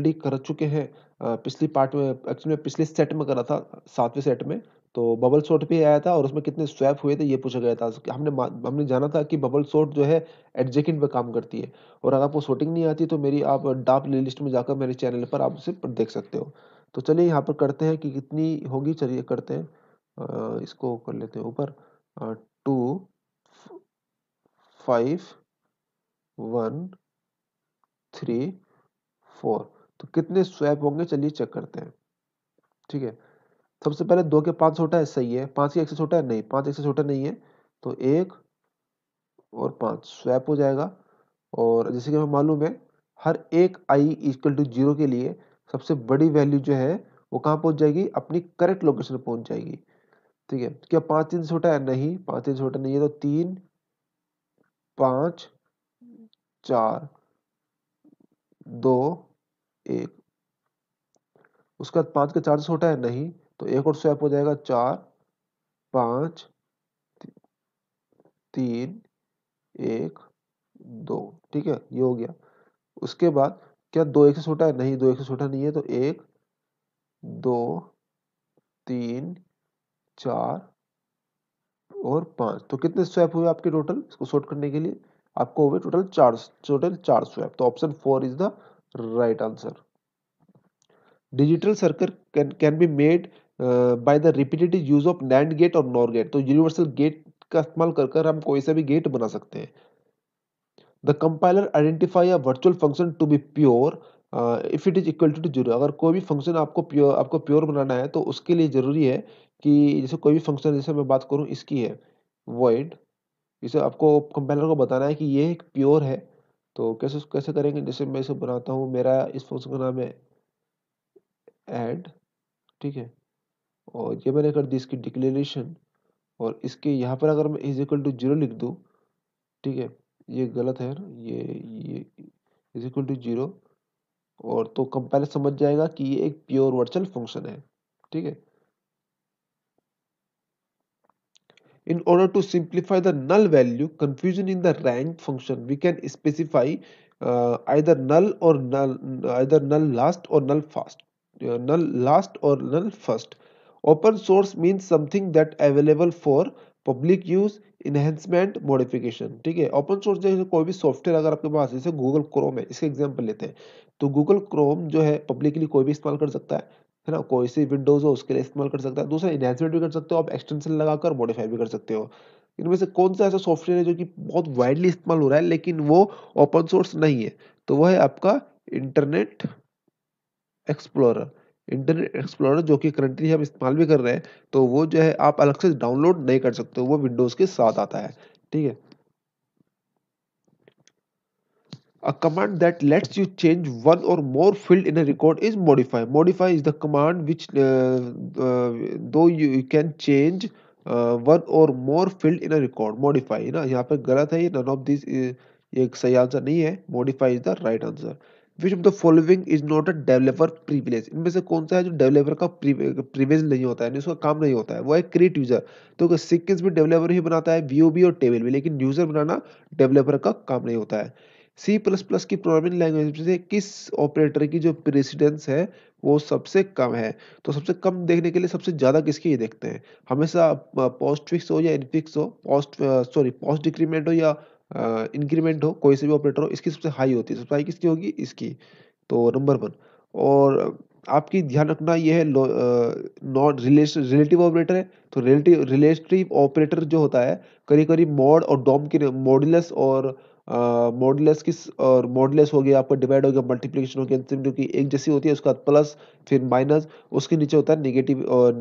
Already कर चुके हैं पिछली पार्ट में एक्चुअली मैं पिछले सेट में करा था सातवें सेट में तो बबल शॉट भी आया था और उसमें कितने स्वैप हुए थे ये पूछा गया था हमने हमने जाना था कि बबल शॉट जो है एडजेकेंट पे काम करती है और अगर आपको शॉटिंग नहीं आती तो मेरी आप डाप ले लिस्ट में जाकर मेरे चैनल पर आप उसे देख सकते हो तो चलिए यहाँ पर करते हैं कि कितनी होगी चलिए करते हैं इसको कर लेते हैं ऊपर two five one three four तो कितने स्वैप होंगे चलिए चेक करते हैं ठीक है सबसे पहले दो के पाँच छोटा है सही है पाँच के एक से छोटा है नहीं पाँच एक से छोटा नहीं है तो एक और पाँच स्वैप हो जाएगा और जैसे कि हमें मालूम है हर एक आई इक्वल टू जीरो के लिए सबसे बड़ी वैल्यू जो है वो कहाँ पहुँच जाएगी अपनी करेक्ट लोकेशन पर पहुँच जाएगी ठीक है क्या पाँच तीन छोटा है नहीं पाँच तीन छोटा नहीं है तो तीन पाँच चार दो एक उसके बाद पाँच का चार छोटा है नहीं तो एक और स्वैप हो जाएगा चार पाँच तीन एक दो ठीक है ये हो गया उसके बाद क्या दो एक से छोटा है नहीं दो एक से छोटा नहीं है तो एक दो तीन चार और पाँच तो कितने स्वैप हुए आपके टोटल इसको शॉर्ट करने के लिए आपको हुए टोटल चार टोटल चार स्वैप तो option four is the right answer digital circuit can can be made uh, by the repetitive use of NAND और NOR गेट तो यूनिवर्सल गेट का इस्तेमाल कर कर हम कोई सा भी गेट बना सकते हैं the compiler identify a virtual function to be pure if it is equal to zero अगर कोई भी फंक्शन आपको प्योर आपको प्योर बनाना है तो उसके लिए जरूरी है कि जैसे कोई भी फंक्शन जैसे मैं बात करूँ इसकी है वॉइड इसे आपको कंपाइलर को बताना है कि ये एक प्योर है तो कैसे कैसे करेंगे जैसे मैं इसे बनाता हूँ मेरा इस फंक्शन का नाम है ऐड ठीक है और ये मैंने कर दी इसकी डिक्लेरेशन और इसके यहाँ पर अगर मैं इज इक्वल टू जीरो लिख दूँ ठीक है ये गलत है ना ये ये इज इक्वल टू जीरो और तो कंपेयर समझ जाएगा कि ये एक प्योर वर्चुअल फंक्शन है ठीक है In order to simplify the null value, confusion in the rank function, we can specify uh, either null or null, either null last or null first, uh, null last or null first. Open source means something that available for public use enhancement modification ठीक है open source जैसे कोई भी software अगर आपके पास जैसे Google Chrome है इसके एग्जाम्पल लेते हैं तो गूगल क्रोम जो है पब्लिकली कोई भी इस्तेमाल कर सकता है है ना कोई सी विंडोज हो उसके लिए इस्तेमाल कर सकता है दूसरा इनहेंसमेंट भी कर सकते हो आप एक्सटेंशन लगाकर मॉडिफाई भी कर सकते हो इनमें से कौन सा ऐसा सॉफ्टवेयर है जो कि बहुत वाइडली इस्तेमाल हो रहा है लेकिन वो ओपन सोर्स नहीं है तो वह है आपका इंटरनेट एक्सप्लोरर इंटरनेट एक्सप्लोरर जो कि करंटली हम इस्तेमाल भी कर रहे हैं तो वो जो है आप अलग से डाउनलोड नहीं कर सकते वो विंडोज़ के साथ आता है ठीक है A command that lets you change one or more field in a record is modify. Modify is the command which uh, uh, though you can change one और more field in record modify है ना यहाँ पर गलत है ये none of this ये सही आंसर नहीं है modify is the right answer which of the following is not a developer privilege इनमें से कौन सा है जो डेवलपर का प्रीविलेज नहीं होता है उसका काम नहीं होता है वो है क्रिएट यूजर तो सिक्वेंस भी डेवलपर ही बनाता है वीओबी और टेबल भी लेकिन यूजर बनाना डेवलपर का काम नहीं होता है सी प्लस प्लस की प्रोग्रामिंग लैंग्वेज से किस ऑपरेटर की जो प्रेसिडेंस है वो सबसे कम है तो सबसे कम देखने के लिए सबसे ज़्यादा किसकी ये देखते हैं हमेशा पोस्ट फिक्स हो या इनफिक्स हो पोस्ट सॉरी पोस्ट डिक्रीमेंट हो या इंक्रीमेंट हो कोई से भी ऑपरेटर हो इसकी सबसे हाई होती है सबसे हाई किसकी होगी इसकी तो नंबर वन और आपकी ध्यान रखना यह है नॉन रिलेशन रिलेटिव ऑपरेटर है तो रिलेटिव रिलेटिव ऑपरेटर जो होता है करीब करीब मॉड और डॉम के मॉडुलस और मॉडलेस किस और मॉडलेस हो गया आपका डिवाइड हो गया मल्टीप्लीकेशन हो गया अंतिम जो कि एक जैसी होती है उसका प्लस फिर माइनस उसके नीचे होता है निगेटिव और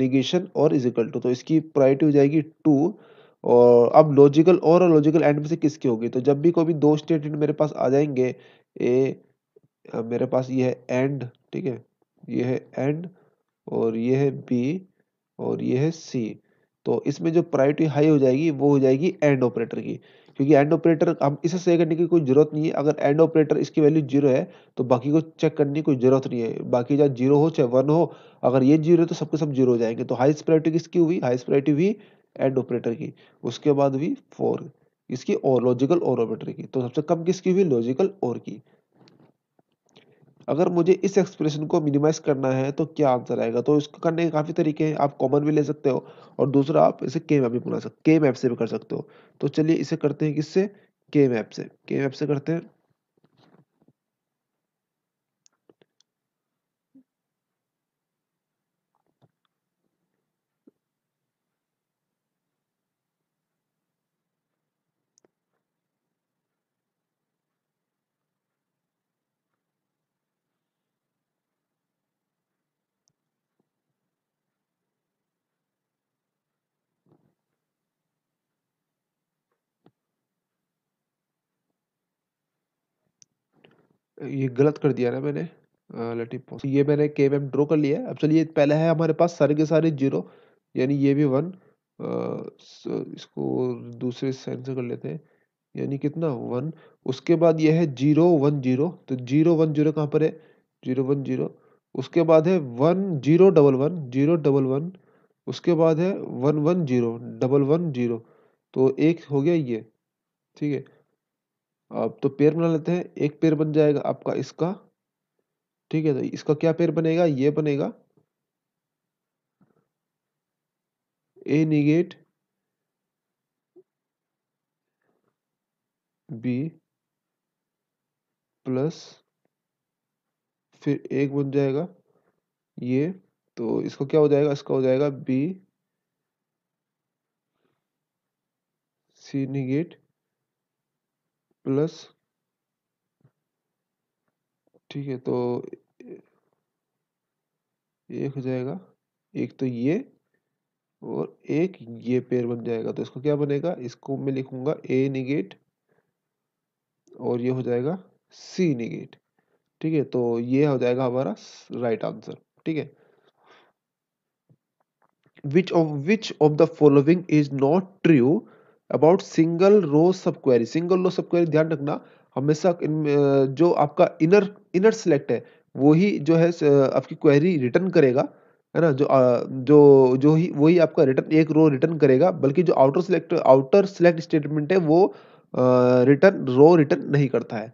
निगेशन और इज इक्वल टू तो इसकी प्रायोरिटी हो जाएगी टू और अब लॉजिकल और लॉजिकल एंड में से किसकी होगी तो जब भी कोई भी दो स्टेटमेंट मेरे पास आ जाएंगे ए मेरे पास ये है एंड ठीक है ये है एंड और ये है बी और ये है सी तो इसमें जो प्रायोरिटी हाई हो जाएगी वो हो जाएगी एंड ऑपरेटर की क्योंकि एंड ऑपरेटर हम इसे सही करने की कोई जरूरत नहीं है अगर एंड ऑपरेटर इसकी वैल्यू जीरो है तो बाकी को चेक करने की कोई जरूरत नहीं है बाकी जहाँ जीरो हो चाहे वन हो अगर ये जीरो है तो सबके सब जीरो हो जाएंगे तो हाइस्ट प्रायोरिटी किसकी हुई हाइस्ट प्रायोरिटी हुई एंड ऑपरेटर की उसके बाद हुई फोर इसकी और लॉजिकल और ऑपरेटर की तो सबसे कम किसकी हुई लॉजिकल और की अगर मुझे इस एक्सप्रेशन को मिनिमाइज करना है तो क्या आंसर आएगा तो इसको करने के काफ़ी तरीके हैं आप कॉमन भी ले सकते हो और दूसरा आप इसे के मैप भी बना सकते के मैप से भी कर सकते हो तो चलिए इसे करते हैं किससे के मैप से के मैप से करते हैं ये गलत कर दिया ना मैंने लेट ये मैंने के एम ड्रो कर लिया है अब चलिए पहले है हमारे पास सारे के सारे जीरो यानी ये भी वन इसको दूसरे साइन से कर लेते हैं यानी कितना वन उसके बाद यह है जीरो वन जीरो तो जीरो वन जीरो कहाँ पर है जीरो वन जीरो उसके बाद है one zero double one zero double one उसके बाद है one one zero double one zero तो एक हो गया ये ठीक है आप तो पेयर बना लेते हैं एक पेयर बन जाएगा आपका इसका ठीक है तो इसका क्या पेयर बनेगा ये बनेगा ए निगेट बी प्लस फिर एक बन जाएगा ये तो इसका क्या हो जाएगा इसका हो जाएगा बी सी निगेट प्लस ठीक है तो एक हो जाएगा एक तो ये और एक ये पेयर बन जाएगा तो इसको क्या बनेगा इसको मैं लिखूंगा ए निगेट और ये हो जाएगा सी निगेट ठीक है तो ये हो जाएगा हमारा राइट आंसर ठीक है which of which of the following is not true about single row sub query single row sub query ध्यान रखना हमेशा जो आपका इनर इनर सेलेक्ट है वही जो है आपकी क्वेरी रिटर्न करेगा है ना जो जो जो ही वही आपका रिटर्न एक रो रिटर्न करेगा बल्कि जो outer select outer select statement है वो रिटर्न रो रिटर्न नहीं करता है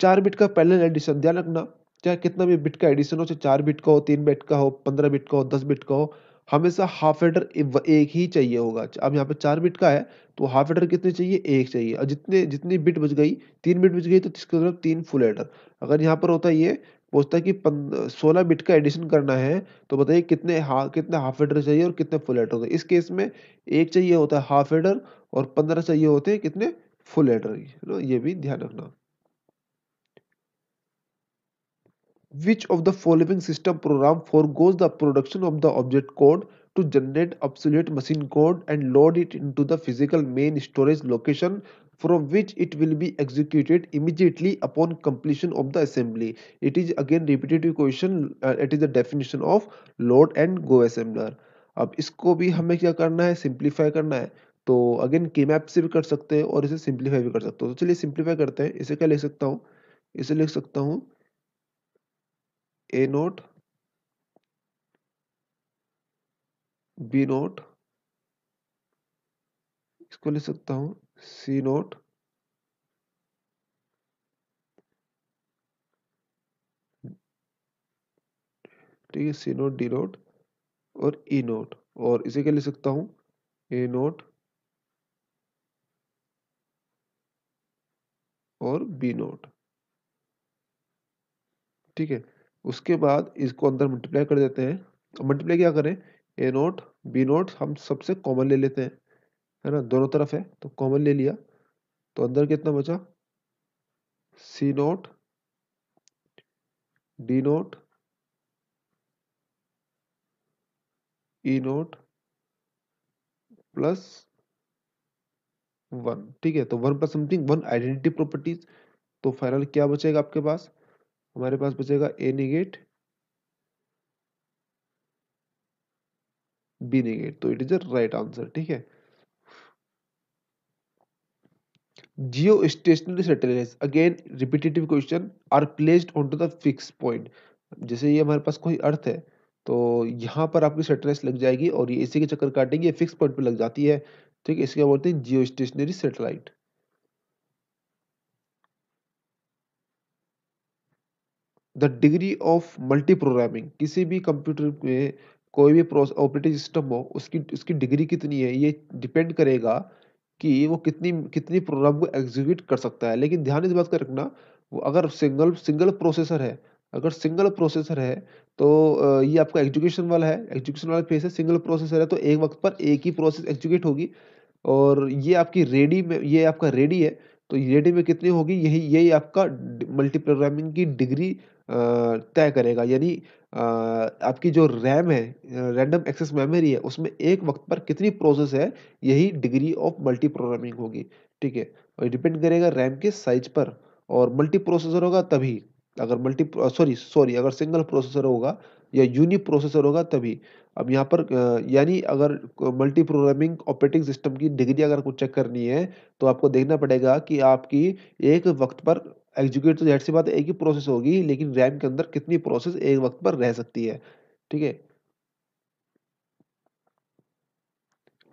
चार बिट का पैरेलल एडिशन ध्यान रखना चाहे कितना भी बिट का एडिशन हो चाहे चार बिट का हो तीन बिट का हो पंद्रह बिट का हो दस बिट का हो हमेशा हाफ एडर एक ही चाहिए होगा अब यहाँ पे चार बिट का है तो हाफ एडर कितने चाहिए एक चाहिए और जितने जितनी बिट बच गई तीन बिट बच गई तो इसके मतलब तीन फुल एडर अगर यहाँ पर होता ये पूछता है कि सोलह बिट का एडिशन करना है तो बताइए कितने हा, कितने हाफ एडर चाहिए और कितने फुल एडर होते हैं इस केस में एक चाहिए होता है हाफ एडर और पंद्रह चाहिए होते हैं कितने फुल एडर तो ये भी ध्यान रखना Which of the following system program forgoes the production of the object code to generate obsolete machine code and load it into the physical main storage location from which it will be executed immediately upon completion of the assembly. It is again repetitive question, uh, it is the definition of load and go assembler. अब इसको भी हमें क्या करना है simplify करना है तो अगेन के मैप से भी कर सकते हैं और इसे सिंप्लीफाई भी कर सकते हो तो चलिए सिंप्लीफाई करते हैं इसे क्या लिख सकता हूँ इसे लिख सकता हूँ ए नोट बी नोट इसको ले सकता हूं सी नोट ठीक है सी नोट डी नोट और ई e नोट और इसे क्या ले सकता हूं ए नोट और बी नोट ठीक है उसके बाद इसको अंदर मल्टीप्लाई कर देते हैं मल्टीप्लाई क्या करें ए नोट बी नोट हम सबसे कॉमन ले लेते हैं है ना दोनों तरफ है तो कॉमन ले लिया तो अंदर कितना बचा C not D not E not plus one ठीक है तो one plus something one identity properties तो फाइनल क्या बचेगा आपके पास हमारे पास बचेगा ए निगेट बी निगेट तो it is a right answer ठीक है geo stationary satellite again repetitive question are placed on to the fix point जैसे ये हमारे पास कोई अर्थ है तो यहाँ पर आपकी सेटेलाइट लग जाएगी और ये इसी के चक्कर काटेंगे फिक्स पॉइंट पर लग जाती है ठीक है इसके बोलते हैं geo stationary satellite the degree of multi programming किसी भी कंप्यूटर में कोई भी ऑपरेटिंग सिस्टम हो उसकी उसकी डिग्री कितनी है ये डिपेंड करेगा कि वो कितनी कितनी प्रोग्राम को एग्जीक्यूट कर सकता है लेकिन ध्यान इस बात का रखना वो अगर सिंगल सिंगल प्रोसेसर है अगर सिंगल प्रोसेसर है तो ये आपका एजुकेशन वाला है एजुकेशन वाला फेस है सिंगल प्रोसेसर है तो एक वक्त पर एक ही प्रोसेस एग्जीक्यूट होगी और ये आपकी रेडी में ये आपका रेडी है तो डी में कितनी होगी यही यही आपका मल्टी प्रोग्रामिंग की डिग्री तय करेगा यानी आपकी जो रैम है रैंडम एक्सेस मेमोरी है उसमें एक वक्त पर कितनी प्रोसेस है यही डिग्री ऑफ मल्टी प्रोग्रामिंग होगी ठीक है और डिपेंड करेगा रैम के साइज पर और मल्टी प्रोसेसर होगा तभी अगर मल्टी सॉरी सॉरी अगर सिंगल प्रोसेसर होगा या यूनि प्रोसेसर होगा तभी अब यहाँ पर यानी अगर मल्टी प्रोग्रामिंग ऑपरेटिंग सिस्टम की डिग्री अगर कुछ चेक करनी है तो आपको देखना पड़ेगा कि आपकी एक वक्त पर एग्जीक्यूट तो जहर सी बात एक ही प्रोसेस होगी लेकिन रैम के अंदर कितनी प्रोसेस एक वक्त पर रह सकती है ठीक है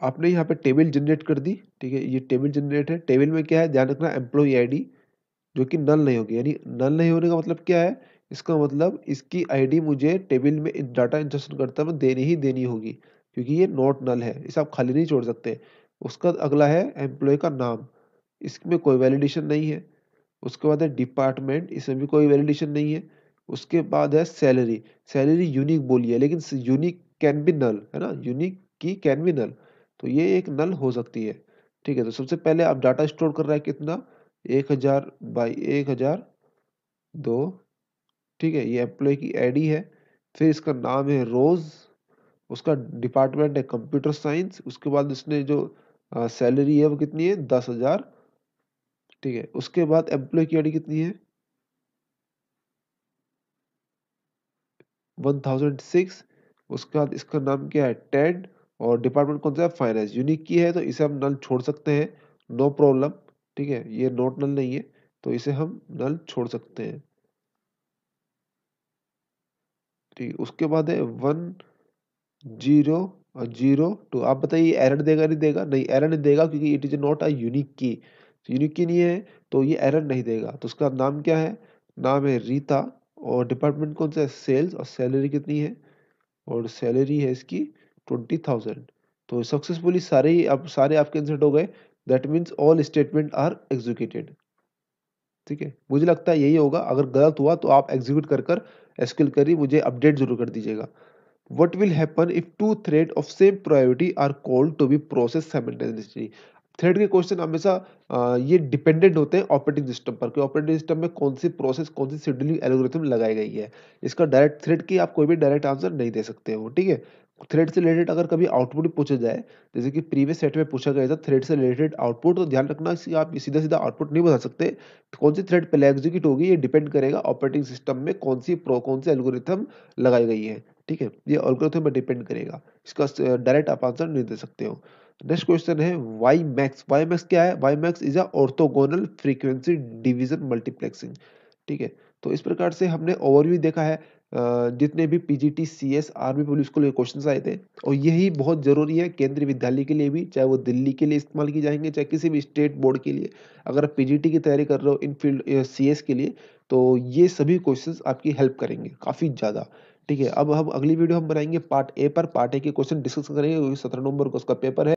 आपने यहाँ पे टेबल जनरेट कर दी ठीक है ये टेबल जनरेट है टेबल में क्या है ध्यान रखना एम्प्लॉई आईडी जो कि नल नहीं होगी यानी नल नहीं होने का मतलब क्या है इसका मतलब इसकी आईडी मुझे टेबल में डाटा इंसर्शन करता में देनी ही देनी होगी क्योंकि ये नॉट नल है इसे आप खाली नहीं छोड़ सकते उसका अगला है एम्प्लॉय का नाम इसमें कोई वैलिडेशन नहीं है उसके बाद है डिपार्टमेंट इसमें भी कोई वैलिडेशन नहीं है उसके बाद है सैलरी सैलरी यूनिक बोली है लेकिन यूनिक कैन बी नल है ना यूनिक की कैन बी नल तो ये एक नल हो सकती है ठीक है तो सबसे पहले आप डाटा स्टोर कर रहे हैं कितना एक हज़ार बाई एक हज़ार दो ठीक है ये एम्प्लॉय की आईडी है फिर इसका नाम है रोज़ उसका डिपार्टमेंट है कंप्यूटर साइंस उसके बाद इसने जो सैलरी है वो कितनी है दस हज़ार ठीक है उसके बाद एम्प्लॉय की आईडी कितनी है वन थाउजेंड सिक्स उसके बाद इसका नाम क्या है टेन और डिपार्टमेंट कौन सा है फाइनेंस यूनिक की है तो इसे हम नल छोड़ सकते हैं नो प्रॉब्लम ठीक है ये नोट नल नहीं है तो इसे हम नल छोड़ सकते हैं ठीक उसके बाद है वन जीरो और जीरो टू आप बताइए एरर देगा नहीं देगा नहीं एरर नहीं देगा क्योंकि it is not a unique key unique key नहीं है तो ये एरर नहीं देगा तो उसका नाम क्या है नाम है रीता और डिपार्टमेंट कौन सा है सेल्स और सैलरी कितनी है और सैलरी है इसकी ट्वेंटी थाउजेंड तो सक्सेसफुली सारे ही आप सारे आपके आंसर हो गए that means all statement are executed ठीक है मुझे लगता है यही होगा अगर गलत हुआ तो आप एग्जीक्यूट कर कर एसक्यूएल करी मुझे अपडेट जरूर कर दीजिएगा what will happen if two thread of same priority are called to be process thread के क्वेश्चन हमेशा ये डिपेंडेंट होते हैं ऑपरेटिंग सिस्टम पर कि ऑपरेटिंग सिस्टम में कौन सी प्रोसेस कौन सी शेड्यूलिंग एलोग्रिथम लगाई गई है इसका डायरेक्ट थ्रेड की आप कोई भी डायरेक्ट आंसर नहीं दे सकते हो ठीक है थ्रेड से रिलेटेड अगर कभी आउटपुट पूछा जाए जैसे कि प्रीवियस सेट में पूछा गया था थ्रेड से रिलेटेड आउटपुट तो ध्यान रखना कि आप सीधा सीधा आउटपुट नहीं बता सकते कौन सी थ्रेड पहले एग्जीक्यूट होगी ये डिपेंड करेगा ऑपरेटिंग सिस्टम में कौन सी प्रो कौन सी एल्गोरिथम लगाई गई है ठीक है ये एल्गोरिथम पर डिपेंड करेगा इसका डायरेक्ट आप आंसर नहीं दे सकते हो नेक्स्ट क्वेश्चन है वाई मैक्स वाई मैक्स क्या है WiMAX is a orthogonal frequency division multiplexing ठीक है तो इस प्रकार से हमने ओवरव्यू देखा है जितने भी P G T C S army police को लेकर क्वेश्चन आए थे और यही बहुत ज़रूरी है केंद्रीय विद्यालय के लिए भी चाहे वो दिल्ली के लिए इस्तेमाल किए जाएंगे चाहे किसी भी स्टेट बोर्ड के लिए अगर आप पी की तैयारी कर रहे हो इन फील्ड सी एस के लिए तो ये सभी क्वेश्चन आपकी हेल्प करेंगे काफ़ी ज़्यादा ठीक है अब हम अगली वीडियो हम बनाएंगे पार्ट ए पर पार्ट ए के क्वेश्चन डिस्कस करेंगे क्योंकि सत्रह नवंबर को उसका पेपर है